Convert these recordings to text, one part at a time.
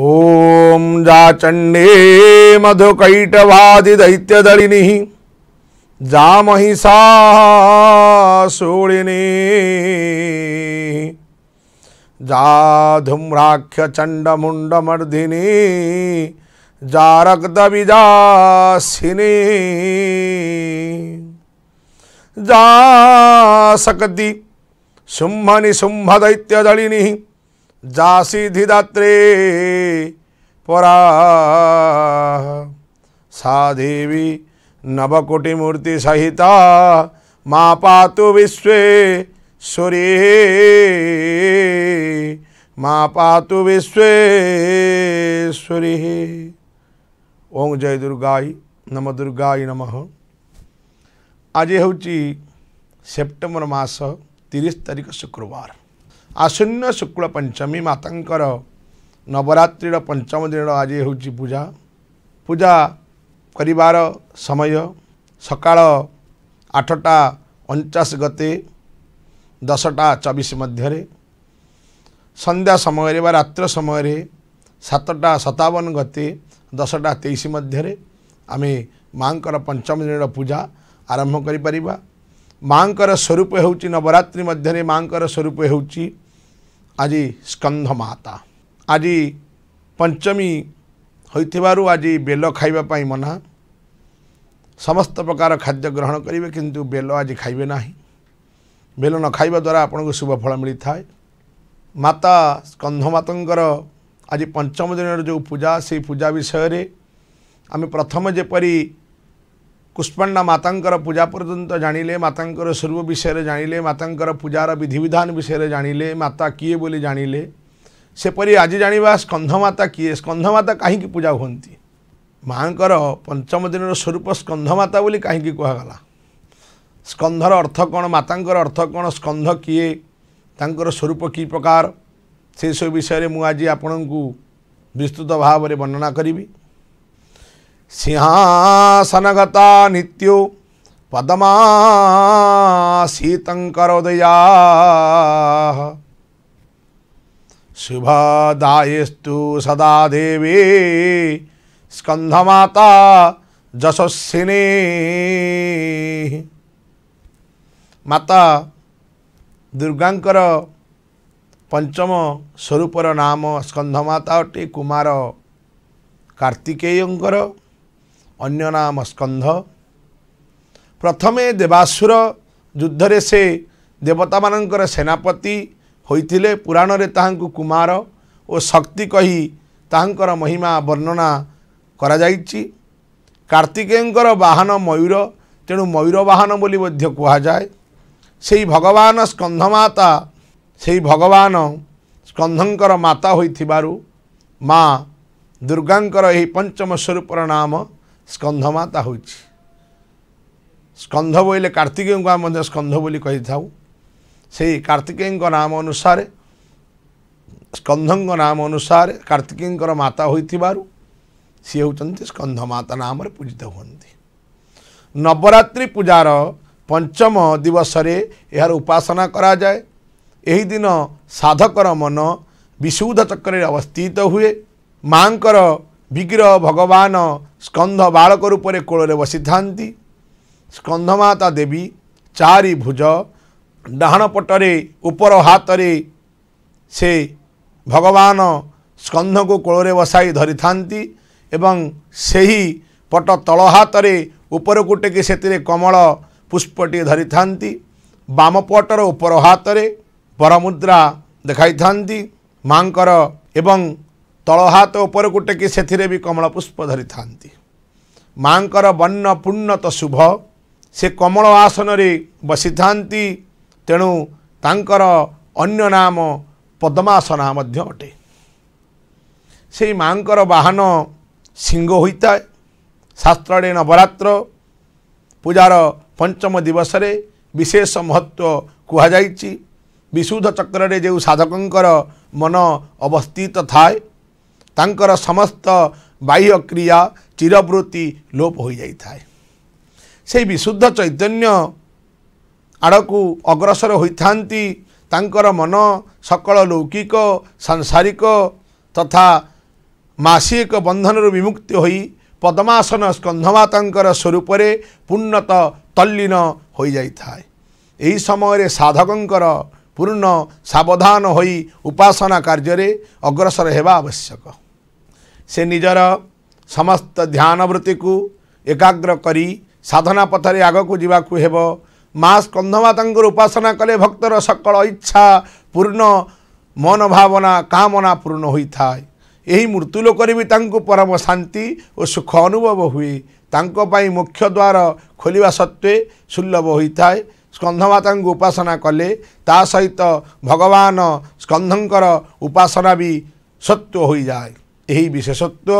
ॐ जाचण्डे मधुकैटवादिदैत्यदलिनिः जा सा शूलिनी जा धूम्राख्यचण्डमुण्डमर्दिनी जा रक्तविजासिनी जा सकति शुम्भनिशुम्भदैत्यदलिनिः जासीधिदात्री परा सा देवी नवकोटिमूर्ति सहिता माँ पातु सूरी माँ पातु सूरी ओं जय दुर्गाय नम दुर्गाय नम आज हूँ सेप्टेम्बर मस तीस तारीख शुक्रवार ଆସନ୍ନ ଶୁକ୍ଳ ପଞ୍ଚମୀ ମାତାଙ୍କର ନବରାତ୍ରିର ପଞ୍ଚମ ଦିନର ଆଜି ହେଉଛି ପୂଜା ପୂଜା କରିବାର ସମୟ ସକାଳ ଆଠଟା ଅଣଚାଶ ଗତେ ଦଶଟା ଚବିଶ ମଧ୍ୟରେ ସନ୍ଧ୍ୟା ସମୟରେ ବା ରାତ୍ର ସମୟରେ ସାତଟା ସତାବନ ଗତେ ଦଶଟା ତେଇଶ ମଧ୍ୟରେ ଆମେ ମାଆଙ୍କର ପଞ୍ଚମ ଦିନର ପୂଜା ଆରମ୍ଭ କରିପାରିବା ମାଆଙ୍କର ସ୍ୱରୂପ ହେଉଛି ନବରାତ୍ରି ମଧ୍ୟରେ ମାଆଙ୍କର ସ୍ୱରୂପ ହେଉଛି ଆଜି ସ୍କନ୍ଧମାତା ଆଜି ପଞ୍ଚମୀ ହୋଇଥିବାରୁ ଆଜି ବେଲ ଖାଇବା ପାଇଁ ମନା ସମସ୍ତ ପ୍ରକାର ଖାଦ୍ୟ ଗ୍ରହଣ କରିବେ କିନ୍ତୁ ବେଲ ଆଜି ଖାଇବେ ନାହିଁ ବେଲ ନ ଖାଇବା ଦ୍ୱାରା ଆପଣଙ୍କୁ ଶୁଭଫଳ ମିଳିଥାଏ ମାତା ସ୍କନ୍ଧମାତାଙ୍କର ଆଜି ପଞ୍ଚମ ଦିନର ଯେଉଁ ପୂଜା ସେଇ ପୂଜା ବିଷୟରେ ଆମେ ପ୍ରଥମେ ଯେପରି कुष्पा माता पूजा पर्यतं जाणिले माता स्वरूप विषय जाणिले माता पूजार विधि विधान विषय जाणिले माता किए बोली जाणिले सेपरी आज जाणी स्कंधमाता किए स्कंधमाता कहीं पूजा हूँ माँ पंचम दिन स्वरूप स्कंधमाता कहीं कहगला स्कंधर अर्थ कौन माता अर्थ कौन स्कंध किए स्वरूप कि प्रकार से सब विषय मुझे आपण को विस्तृत भाव में वर्णना करी सिंहासनगता नित्यो पदमासीतंकरोदया शुभदायस्तु सदा देवी स्कंधमाता जशस्विनी माता दुर्गांकर पंचम स्वरूपर नाम स्कंधमाता अटे कुमार कार्तिकेयर ଅନ୍ୟ ନାମ ସ୍କନ୍ଧ ପ୍ରଥମେ ଦେବାସୁର ଯୁଦ୍ଧରେ ସେ ଦେବତାମାନଙ୍କର ସେନାପତି ହୋଇଥିଲେ ପୁରାଣରେ ତାହାଙ୍କୁ କୁମାର ଓ ଶକ୍ତି କହି ତାହାଙ୍କର ମହିମା ବର୍ଣ୍ଣନା କରାଯାଇଛି କାର୍ତ୍ତିକେୟଙ୍କର ବାହନ ମୟୂର ତେଣୁ ମୟୂର ବାହନ ବୋଲି ମଧ୍ୟ କୁହାଯାଏ ସେହି ଭଗବାନ ସ୍କନ୍ଧମାତା ସେହି ଭଗବାନ ସ୍କନ୍ଧଙ୍କର ମାତା ହୋଇଥିବାରୁ ମା ଦୁର୍ଗାଙ୍କର ଏହି ପଞ୍ଚମ ନାମ ସ୍କନ୍ଧମା ତା ହେଉଛି ସ୍କନ୍ଧ ବୋଇଲେ କାର୍ତ୍ତିକେୟଙ୍କୁ ଆମେ ମଧ୍ୟ ସ୍କନ୍ଧ ବୋଲି କହିଥାଉ ସେଇ କାର୍ତ୍ତିକେୟଙ୍କ ନାମ ଅନୁସାରେ ସ୍କନ୍ଧଙ୍କ ନାମ ଅନୁସାରେ କାର୍ତ୍ତିକେୟଙ୍କର ମାତା ହୋଇଥିବାରୁ ସିଏ ହେଉଛନ୍ତି ସ୍କନ୍ଧ ମାତା ନାମରେ ପୂଜିତ ହୁଅନ୍ତି ନବରାତ୍ରି ପୂଜାର ପଞ୍ଚମ ଦିବସରେ ଏହାର ଉପାସନା କରାଯାଏ ଏହିଦିନ ସାଧକର ମନ ବିଶୁଦ୍ଧ ଚକ୍ରରେ ଅବସ୍ଥିତ ହୁଏ ମାଆଙ୍କର ବିଗ୍ରହ ଭଗବାନ ସ୍କନ୍ଧ ବାଳକ ରୂପରେ କୋଳରେ ବସିଥାନ୍ତି ସ୍କନ୍ଧମାତା ଦେବୀ ଚାରି ଭୁଜ ଡାହାଣ ପଟରେ ଉପର ହାତରେ ସେ ଭଗବାନ ସ୍କନ୍ଧକୁ କୋଳରେ ବସାଇ ଧରିଥାନ୍ତି ଏବଂ ସେହି ପଟ ତଳ ହାତରେ ଉପରକୁ ଟେକି ସେଥିରେ କମଳ ପୁଷ୍ପଟିଏ ଧରିଥାନ୍ତି ବାମ ପଟର ଉପର ହାତରେ ପରମୁଦ୍ରା ଦେଖାଇଥାନ୍ତି ମାଙ୍କର ଏବଂ ତଳ ହାତ ଉପରକୁ ଟେକି ସେଥିରେ ବି କମଳ ପୁଷ୍ପ ଧରିଥାନ୍ତି ମାଙ୍କର ବର୍ଣ୍ଣ ପୂର୍ଣ୍ଣ ତ ଶୁଭ ସେ କମଳ ଆସନରେ ବସିଥାନ୍ତି ତେଣୁ ତାଙ୍କର ଅନ୍ୟ ନାମ ପଦ୍ମାସନା ମଧ୍ୟ ଅଟେ ସେଇ ମାଙ୍କର ବାହନ ସିଂହ ହୋଇଥାଏ ଶାସ୍ତ୍ରରେ ନବରାତ୍ର ପୂଜାର ପଞ୍ଚମ ଦିବସରେ ବିଶେଷ ମହତ୍ତ୍ୱ କୁହାଯାଇଛି ବିଶୁଦ୍ଧ ଚକ୍ରରେ ଯେଉଁ ସାଧକଙ୍କର ମନ ଅବସ୍ଥିତ ଥାଏ ତାଙ୍କର ସମସ୍ତ ବାହ୍ୟକ୍ରିୟା ଚିରବୃତ୍ତି ଲୋପ ହୋଇଯାଇଥାଏ ସେହି ବିଶୁଦ୍ଧ ଚୈତନ୍ୟ ଆଡ଼କୁ ଅଗ୍ରସର ହୋଇଥାନ୍ତି ତାଙ୍କର ମନ ସକଳ ଲୌକିକ ସାଂସାରିକ ତଥା ମାସିକ ବନ୍ଧନରୁ ବିମୁକ୍ତି ହୋଇ ପଦ୍ମାସନ ସ୍କନ୍ଧମାତାଙ୍କର ସ୍ୱରୂପରେ ପୂର୍ଣ୍ଣତ ତଲ୍ଲୀନ ହୋଇଯାଇଥାଏ ଏହି ସମୟରେ ସାଧକଙ୍କର ପୂର୍ଣ୍ଣ ସାବଧାନ ହୋଇ ଉପାସନା କାର୍ଯ୍ୟରେ ଅଗ୍ରସର ହେବା ଆବଶ୍ୟକ ସେ ନିଜର ସମସ୍ତ ଧ୍ୟାନ ବୃତ୍ତିକୁ ଏକାଗ୍ର କରି ସାଧନା ପଥରେ ଆଗକୁ ଯିବାକୁ ହେବ ମା ସ୍କନ୍ଧମାତାଙ୍କର ଉପାସନା କଲେ ଭକ୍ତର ସକଳ ଇଚ୍ଛା ପୂର୍ଣ୍ଣ ମନୋଭାବନା କାମନା ପୂର୍ଣ୍ଣ ହୋଇଥାଏ ଏହି ମୃତ୍ୟୁ ଲୋକରେ ବି ତାଙ୍କୁ ପରମ ଶାନ୍ତି ଓ ସୁଖ ଅନୁଭବ ହୁଏ ତାଙ୍କ ପାଇଁ ମୁଖ୍ୟ ଦ୍ୱାର ଖୋଲିବା ସତ୍ତ୍ୱେ ସୁଲଭ ହୋଇଥାଏ ସ୍କନ୍ଧମାତାଙ୍କୁ ଉପାସନା କଲେ ତା ସହିତ ଭଗବାନ ସ୍କନ୍ଧଙ୍କର ଉପାସନା ବି ସତ୍ୱ ହୋଇଯାଏ ଏହି ବିଶେଷତ୍ଵ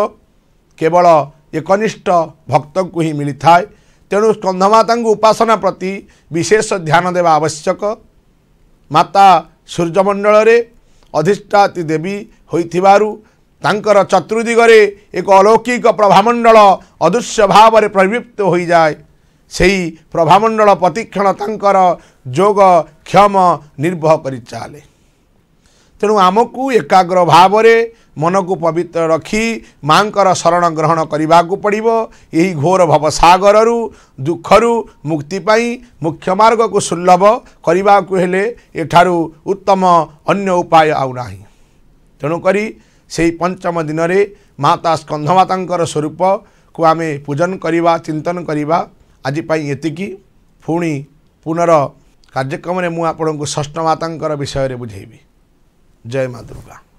କେବଳ ଏକନିଷ୍ଠ ଭକ୍ତଙ୍କୁ ହିଁ ମିଳିଥାଏ ତେଣୁ ସ୍କନ୍ଧମାତାଙ୍କୁ ଉପାସନା ପ୍ରତି ବିଶେଷ ଧ୍ୟାନ ଦେବା ଆବଶ୍ୟକ ମାତା ସୂର୍ଯ୍ୟମଣ୍ଡଳରେ ଅଧିଷ୍ଠାତି ଦେବୀ ହୋଇଥିବାରୁ ତାଙ୍କର ଚତୁର୍ଦିଗରେ ଏକ ଅଲୌକିକ ପ୍ରଭାମଣ୍ଡଳ ଅଦୃଶ୍ୟ ଭାବରେ ପ୍ରବୃତ୍ତ ହୋଇଯାଏ ସେହି ପ୍ରଭାମଣ୍ଡଳ ପ୍ରତିକ୍ଷଣ ତାଙ୍କର ଯୋଗକ୍ଷମ ନିର୍ବହ କରି ଚାଲେ ତେଣୁ ଆମକୁ ଏକାଗ୍ର ଭାବରେ ମନକୁ ପବିତ୍ର ରଖି ମାଙ୍କର ଶରଣ ଗ୍ରହଣ କରିବାକୁ ପଡ଼ିବ ଏହି ଘୋର ଭବସାଗରରୁ ଦୁଃଖରୁ ମୁକ୍ତି ପାଇଁ ମୁଖ୍ୟ ମାର୍ଗକୁ ସୁଲଭ କରିବାକୁ ହେଲେ ଏଠାରୁ ଉତ୍ତମ ଅନ୍ୟ ଉପାୟ ଆଉ ନାହିଁ ତେଣୁକରି ସେହି ପଞ୍ଚମ ଦିନରେ ମାତା ସ୍କନ୍ଧମାତାଙ୍କର ସ୍ୱରୂପକୁ ଆମେ ପୂଜନ କରିବା ଚିନ୍ତନ କରିବା ଆଜି ପାଇଁ ଏତିକି ପୁଣି ପୁନର କାର୍ଯ୍ୟକ୍ରମରେ ମୁଁ ଆପଣଙ୍କୁ ଷଷ୍ଠ ମାତାଙ୍କର ବିଷୟରେ ବୁଝେଇବି जय माँ दुर्गा